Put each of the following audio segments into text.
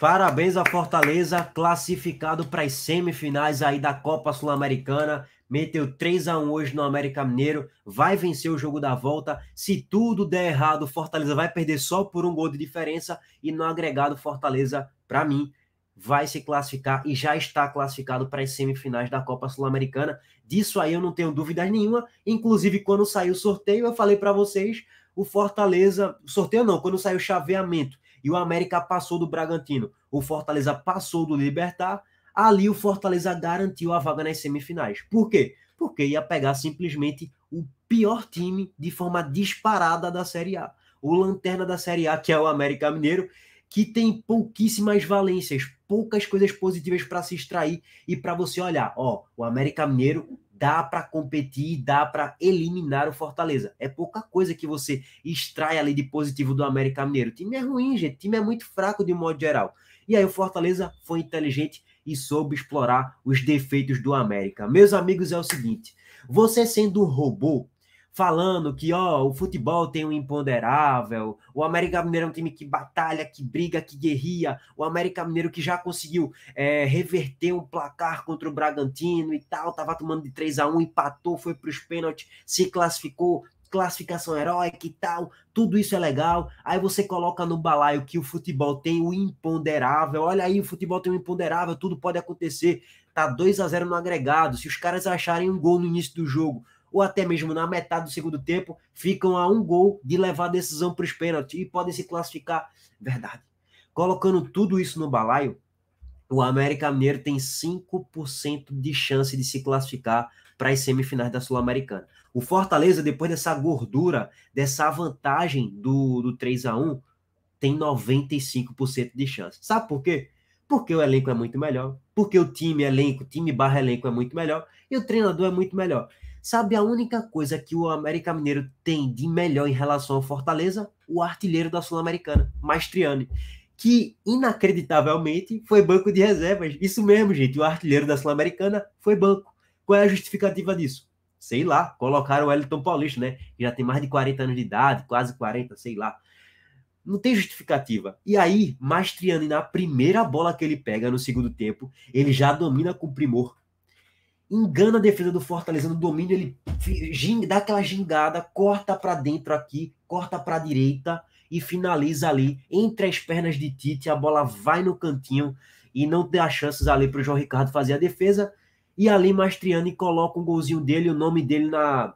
Parabéns a Fortaleza, classificado para as semifinais aí da Copa Sul-Americana. Meteu 3 a 1 hoje no América Mineiro, vai vencer o jogo da volta. Se tudo der errado, Fortaleza vai perder só por um gol de diferença e no agregado Fortaleza, para mim, vai se classificar e já está classificado para as semifinais da Copa Sul-Americana. Disso aí eu não tenho dúvidas nenhuma. Inclusive, quando saiu o sorteio, eu falei para vocês, o Fortaleza, sorteio não, quando saiu o chaveamento e o América passou do Bragantino, o Fortaleza passou do Libertar, ali o Fortaleza garantiu a vaga nas semifinais. Por quê? Porque ia pegar simplesmente o pior time de forma disparada da Série A. O lanterna da Série A, que é o América Mineiro, que tem pouquíssimas valências, poucas coisas positivas para se extrair e para você olhar, ó, o América Mineiro dá para competir, dá para eliminar o Fortaleza. É pouca coisa que você extrai ali de positivo do América Mineiro. O time é ruim, gente, o time é muito fraco de modo geral. E aí o Fortaleza foi inteligente e soube explorar os defeitos do América. Meus amigos, é o seguinte, você sendo um robô, falando que ó, o futebol tem um imponderável, o América Mineiro é um time que batalha, que briga, que guerria, o América Mineiro que já conseguiu é, reverter um placar contra o Bragantino e tal, tava tomando de 3 a 1 empatou, foi para os pênaltis, se classificou, classificação heróica e tal, tudo isso é legal. Aí você coloca no balaio que o futebol tem o imponderável. Olha aí, o futebol tem o imponderável, tudo pode acontecer. Tá 2 a 0 no agregado. Se os caras acharem um gol no início do jogo, ou até mesmo na metade do segundo tempo, ficam a um gol de levar a decisão para os pênaltis e podem se classificar. Verdade. Colocando tudo isso no balaio, o América Mineiro tem 5% de chance de se classificar para as semifinais da Sul-Americana. O Fortaleza, depois dessa gordura, dessa vantagem do, do 3 a 1 tem 95% de chance. Sabe por quê? Porque o elenco é muito melhor, porque o time elenco, time barra elenco é muito melhor e o treinador é muito melhor. Sabe a única coisa que o América Mineiro tem de melhor em relação ao Fortaleza? O artilheiro da Sul-Americana, Mastriani, que inacreditavelmente foi banco de reservas. Isso mesmo, gente, o artilheiro da Sul-Americana foi banco. Qual é a justificativa disso? Sei lá, colocaram o Elton Paulista, né? Já tem mais de 40 anos de idade, quase 40, sei lá. Não tem justificativa. E aí, Mastriani, na primeira bola que ele pega no segundo tempo, ele já domina com primor engana a defesa do Fortaleza no domínio, ele dá aquela gingada, corta para dentro aqui, corta para a direita e finaliza ali entre as pernas de Tite, a bola vai no cantinho e não dá chances ali para o João Ricardo fazer a defesa. E ali Mastriani coloca um golzinho dele, o nome dele na,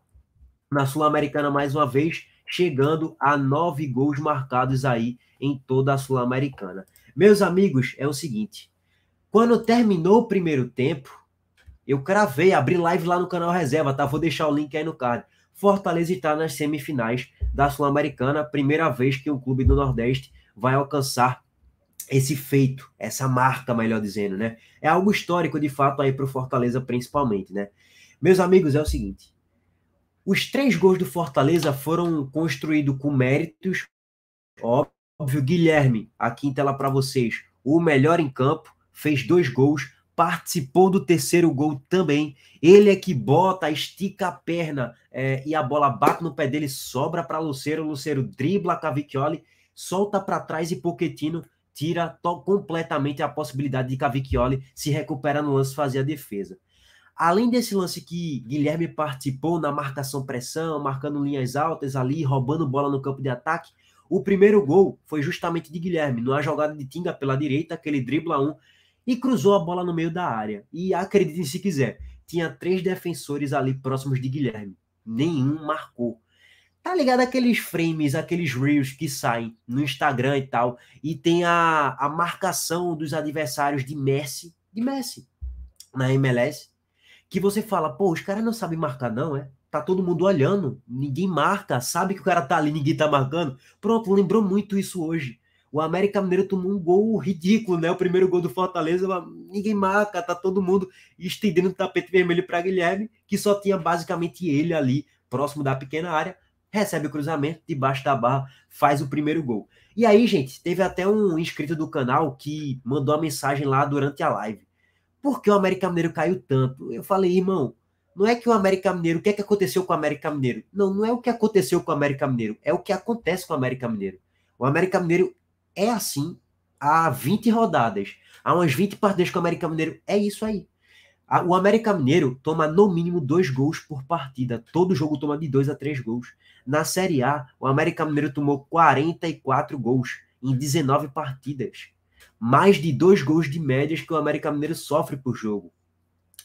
na Sul-Americana mais uma vez, chegando a nove gols marcados aí em toda a Sul-Americana. Meus amigos, é o seguinte: quando terminou o primeiro tempo, eu cravei, abri live lá no canal Reserva, tá? Vou deixar o link aí no card. Fortaleza está nas semifinais da Sul-Americana, primeira vez que um clube do Nordeste vai alcançar esse feito, essa marca, melhor dizendo, né? É algo histórico, de fato, aí para o Fortaleza, principalmente, né? Meus amigos, é o seguinte: os três gols do Fortaleza foram construídos com méritos, óbvio. Guilherme, aqui em tela para vocês, o melhor em campo, fez dois gols, participou do terceiro gol também. Ele é que bota, estica a perna é, e a bola bate no pé dele, sobra para Lucero. Lucero dribla Cavicchioli, solta para trás e Poquetino tira completamente a possibilidade de Cavicchioli se recuperar no lance fazer a defesa. Além desse lance que Guilherme participou na marcação-pressão, marcando linhas altas ali, roubando bola no campo de ataque, o primeiro gol foi justamente de Guilherme, numa jogada de Tinga pela direita, aquele drible dribla um, e cruzou a bola no meio da área. E acreditem se quiser, tinha três defensores ali próximos de Guilherme. Nenhum marcou. Tá ligado aqueles frames, aqueles reels que saem no Instagram e tal, e tem a, a marcação dos adversários de Messi, de Messi, na MLS, que você fala, pô, os caras não sabem marcar não, é? Tá todo mundo olhando, ninguém marca, sabe que o cara tá ali, ninguém tá marcando. Pronto, lembrou muito isso hoje. O América Mineiro tomou um gol ridículo, né? O primeiro gol do Fortaleza, ninguém marca, tá todo mundo estendendo o tapete vermelho para Guilherme, que só tinha basicamente ele ali, próximo da pequena área, recebe o cruzamento, debaixo da barra, faz o primeiro gol. E aí, gente, teve até um inscrito do canal que mandou a mensagem lá durante a live. Por que o América Mineiro caiu tanto? Eu falei, irmão, não é que o América Mineiro, o que é que aconteceu com o América Mineiro? Não, não é o que aconteceu com o América Mineiro, é o que acontece com o América Mineiro. O América Mineiro é assim há 20 rodadas. Há umas 20 partidas com o América Mineiro. É isso aí. O América Mineiro toma no mínimo dois gols por partida. Todo jogo toma de dois a três gols. Na Série A, o América Mineiro tomou 44 gols em 19 partidas. Mais de dois gols de médias que o América Mineiro sofre por jogo.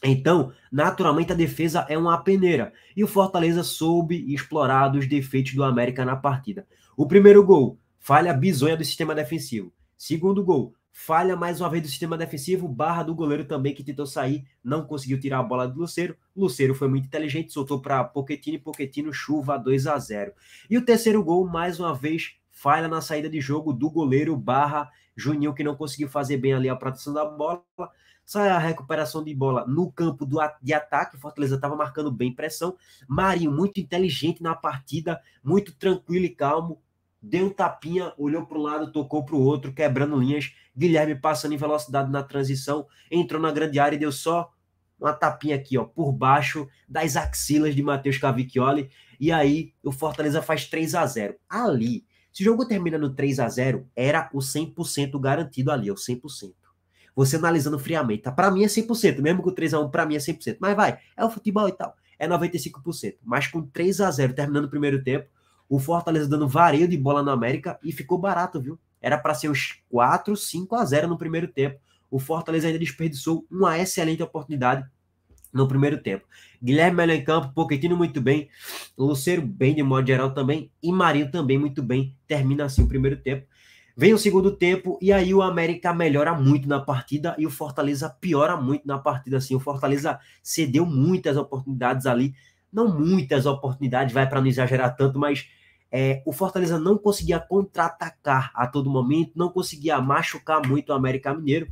Então, naturalmente, a defesa é uma peneira. E o Fortaleza soube explorar os defeitos do América na partida. O primeiro gol falha bizonha do sistema defensivo. Segundo gol, falha mais uma vez do sistema defensivo, barra do goleiro também que tentou sair, não conseguiu tirar a bola do Luceiro. Luceiro foi muito inteligente, soltou para Poquetino, Poquetino chuva 2 a 0. E o terceiro gol, mais uma vez, falha na saída de jogo do goleiro barra Juninho que não conseguiu fazer bem ali a proteção da bola. Sai a recuperação de bola no campo do, de ataque. Fortaleza estava marcando bem pressão. Marinho, muito inteligente na partida, muito tranquilo e calmo deu um tapinha, olhou para o lado, tocou para o outro, quebrando linhas. Guilherme passando em velocidade na transição, entrou na grande área e deu só uma tapinha aqui, ó, por baixo das axilas de Matheus Cavicchioli. E aí o Fortaleza faz 3 a 0 Ali, se o jogo termina no 3 a 0 era o 100% garantido ali, é o 100%. Você analisando friamente, tá? Para mim é 100%, mesmo com 3 x 1 para mim é 100%. Mas vai, é o futebol e tal. É 95%. Mas com 3 a 0 terminando o primeiro tempo, o Fortaleza dando vareio de bola no América e ficou barato, viu? Era para ser os 4, 5 a 0 no primeiro tempo. O Fortaleza ainda desperdiçou uma excelente oportunidade no primeiro tempo. Guilherme Melo em campo, Pochettino muito bem, Lucero bem de modo geral também e Marinho também muito bem. Termina assim o primeiro tempo. Vem o segundo tempo e aí o América melhora muito na partida e o Fortaleza piora muito na partida. Assim, o Fortaleza cedeu muitas oportunidades ali, não muitas oportunidades, vai para não exagerar tanto, mas é, o Fortaleza não conseguia contra-atacar a todo momento, não conseguia machucar muito o América Mineiro.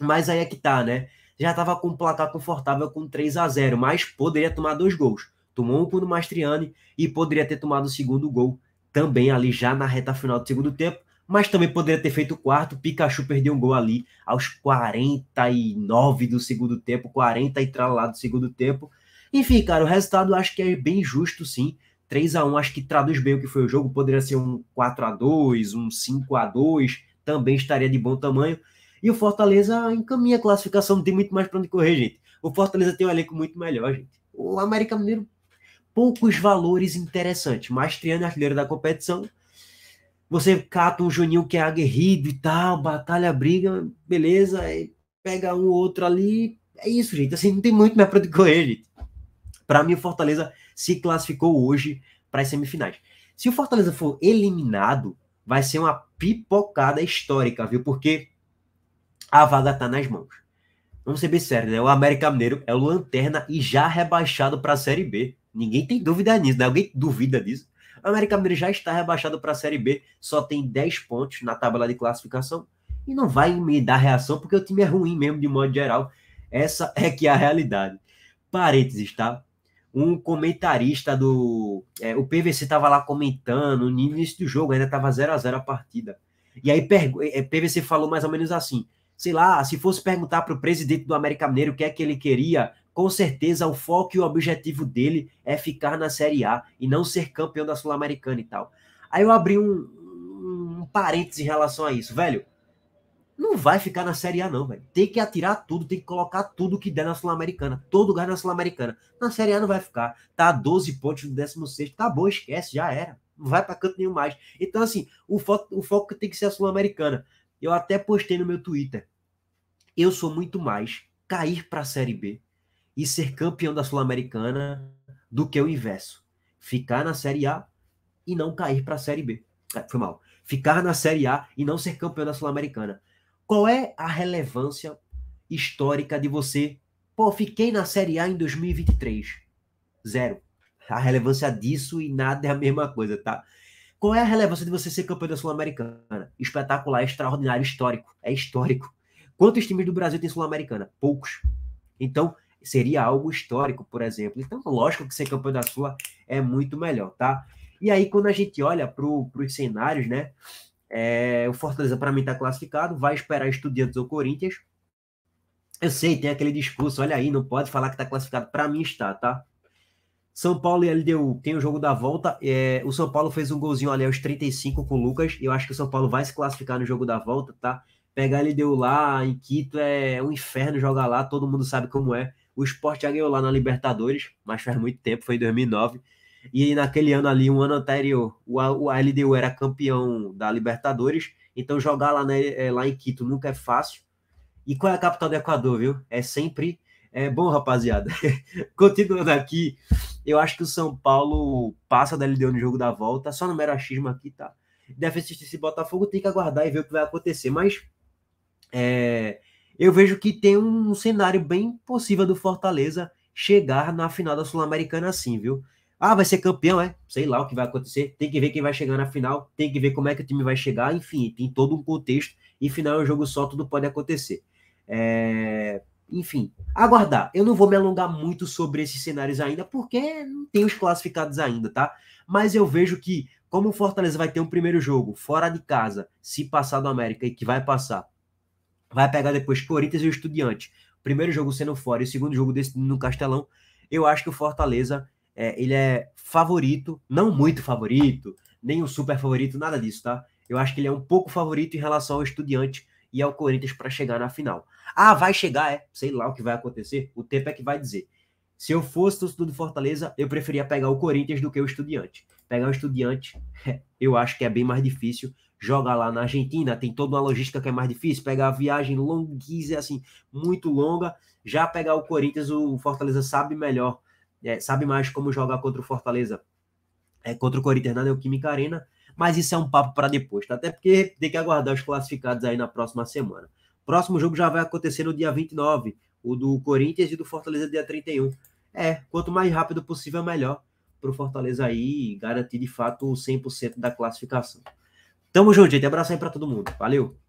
Mas aí é que tá, né? Já estava com um placar confortável com 3 a 0 mas poderia tomar dois gols. Tomou um o Mastriani e poderia ter tomado o segundo gol também ali já na reta final do segundo tempo, mas também poderia ter feito o quarto. Pikachu perdeu um gol ali aos 49 do segundo tempo, 40 e tralá do segundo tempo. Enfim, cara, o resultado acho que é bem justo, sim. 3 a 1 acho que traduz bem o que foi o jogo, poderia ser um 4 a 2 um 5 a 2 também estaria de bom tamanho. E o Fortaleza encaminha a classificação, não tem muito mais para onde correr, gente. O Fortaleza tem um elenco muito melhor, gente. O América Mineiro, poucos valores interessantes. Mastriano, artilheiro da competição. Você cata um Juninho que é aguerrido e tal, batalha, briga, beleza. pega um outro ali. É isso, gente. Assim, não tem muito mais para onde correr, gente. Para mim, o Fortaleza se classificou hoje para as semifinais. Se o Fortaleza for eliminado, vai ser uma pipocada histórica, viu? Porque a vaga está nas mãos. Vamos ser bem sérios, né? O América Mineiro é o lanterna e já rebaixado para a Série B. Ninguém tem dúvida nisso, né? Alguém duvida disso? O América Mineiro já está rebaixado para a Série B, só tem 10 pontos na tabela de classificação e não vai me dar reação porque o time é ruim mesmo, de modo geral. Essa é que é a realidade. Parênteses, tá? um comentarista do. É, o PVC estava lá comentando no início do jogo, ainda estava 0 a 0 a partida. E aí o é, PVC falou mais ou menos assim: sei lá, se fosse perguntar para o presidente do América Mineiro o que é que ele queria, com certeza o foco e o objetivo dele é ficar na Série A e não ser campeão da Sul-Americana e tal. Aí eu abri um, um parênteses em relação a isso, velho não vai ficar na Série A, não, velho. Tem que atirar tudo, tem que colocar tudo que der na Sul-Americana, todo lugar na Sul-Americana. Na Série A não vai ficar. Tá a 12 pontos no 16, tá bom, esquece, já era. Não vai para canto nenhum mais. Então, assim, o foco, o foco tem que ser a Sul-Americana. Eu até postei no meu Twitter. Eu sou muito mais cair para a Série B e ser campeão da Sul-Americana do que o inverso. Ficar na Série A e não cair para a Série B. É, foi mal. Ficar na Série A e não ser campeão da Sul-Americana. Qual é a relevância histórica de você? Pô, fiquei na Série A em 2023. Zero. A relevância disso e nada é a mesma coisa, tá? Qual é a relevância de você ser campeão da Sul-Americana? Espetacular, é extraordinário, histórico. É histórico. Quantos times do Brasil tem Sul-Americana? Poucos. Então, seria algo histórico, por exemplo. Então, lógico que ser campeão da Sula é muito melhor, tá? E aí, quando a gente olha para os cenários, né? É, o Fortaleza, para mim, está classificado. Vai esperar Estudiantes ou Corinthians. Eu sei, tem aquele discurso, olha aí, não pode falar que está classificado. Para mim está, tá? São Paulo e LDU tem o jogo da volta. É, o São Paulo fez um golzinho ali aos 35 com o Lucas. Eu acho que o São Paulo vai se classificar no jogo da volta, tá? Pegar LDU lá em Quito é um inferno jogar lá, todo mundo sabe como é. O esporte já ganhou lá na Libertadores, mas faz muito tempo, foi em 2009. E naquele ano ali, um ano anterior, o, o LDU era campeão da Libertadores, então jogar lá, né, lá em Quito nunca é fácil. E qual é a capital do Equador, viu? É sempre. É bom, rapaziada. Continuando aqui, eu acho que o São Paulo passa da LDU no jogo da volta, só no mero achismo aqui, tá? Deve assistir esse Botafogo, tem que aguardar e ver o que vai acontecer, mas é, eu vejo que tem um cenário bem possível do Fortaleza chegar na final da Sul-Americana assim, viu? Ah, vai ser campeão, é? Sei lá o que vai acontecer. Tem que ver quem vai chegar na final, tem que ver como é que o time vai chegar, enfim, tem todo um contexto. E final é um jogo só, tudo pode acontecer. É... Enfim, aguardar. Eu não vou me alongar muito sobre esses cenários ainda, porque não tem os classificados ainda, tá? Mas eu vejo que, como o Fortaleza vai ter um primeiro jogo fora de casa, se passar do América e que vai passar, vai pegar depois Corinthians e o Estudiante. Primeiro jogo sendo fora e o segundo jogo desse, no Castelão, eu acho que o Fortaleza é, ele é favorito, não muito favorito, nem um super favorito, nada disso, tá? Eu acho que ele é um pouco favorito em relação ao Estudiante e ao Corinthians para chegar na final. Ah, vai chegar, é, sei lá o que vai acontecer, o tempo é que vai dizer. Se eu fosse torcedor do Fortaleza, eu preferia pegar o Corinthians do que o Estudiante. Pegar o Estudiante, eu acho que é bem mais difícil. Joga lá na Argentina, tem toda uma logística que é mais difícil. Pegar a viagem longuíssima, assim, muito longa. Já pegar o Corinthians, o Fortaleza sabe melhor é, sabe mais como jogar contra o Fortaleza, é, contra o Corinthians na Neoquímica Arena, mas isso é um papo para depois, tá? Até porque tem que aguardar os classificados aí na próxima semana. Próximo jogo já vai acontecer no dia 29, o do Corinthians e do Fortaleza dia 31. É, quanto mais rápido possível, melhor para o Fortaleza aí garantir de fato 100% da classificação. Tamo junto, gente. Abraço aí para todo mundo. Valeu!